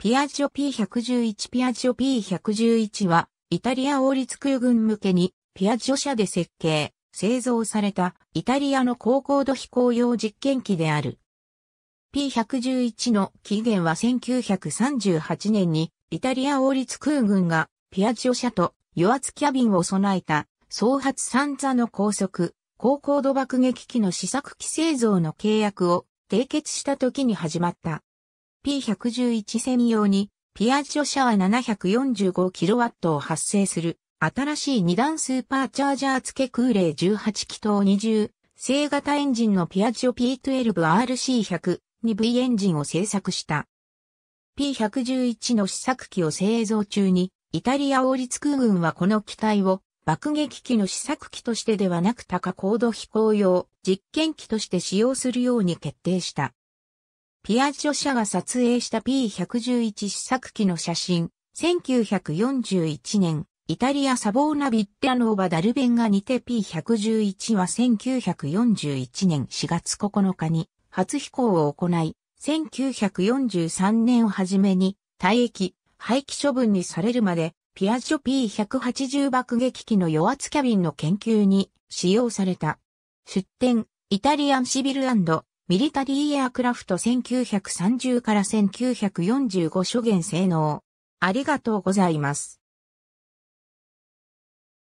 ピアジオ P111 ピアジオ P111 は、イタリア王立空軍向けに、ピアジオ社で設計、製造された、イタリアの高高度飛行用実験機である。P111 の起源は1938年に、イタリア王立空軍が、ピアジオ社と油圧キャビンを備えた、総発三座の高速、高高度爆撃機の試作機製造の契約を締結した時に始まった。P111 専用に、ピアジョシャー 745kW を発生する、新しい2段スーパーチャージャー付け空冷18気筒20、正型エンジンのピアジョ P12RC100、2V エンジンを製作した。P111 の試作機を製造中に、イタリア王立空軍はこの機体を爆撃機の試作機としてではなく高高度飛行用実験機として使用するように決定した。ピアジョ社が撮影した P111 試作機の写真、1941年、イタリアサボーナビッテアノーバダルベンガにて P111 は1941年4月9日に初飛行を行い、1943年をはじめに退役、廃棄処分にされるまで、ピアジョ P180 爆撃機の与圧キャビンの研究に使用された。出展、イタリアンシビルミリタリーエアクラフト1930から1945初現性能。ありがとうございます。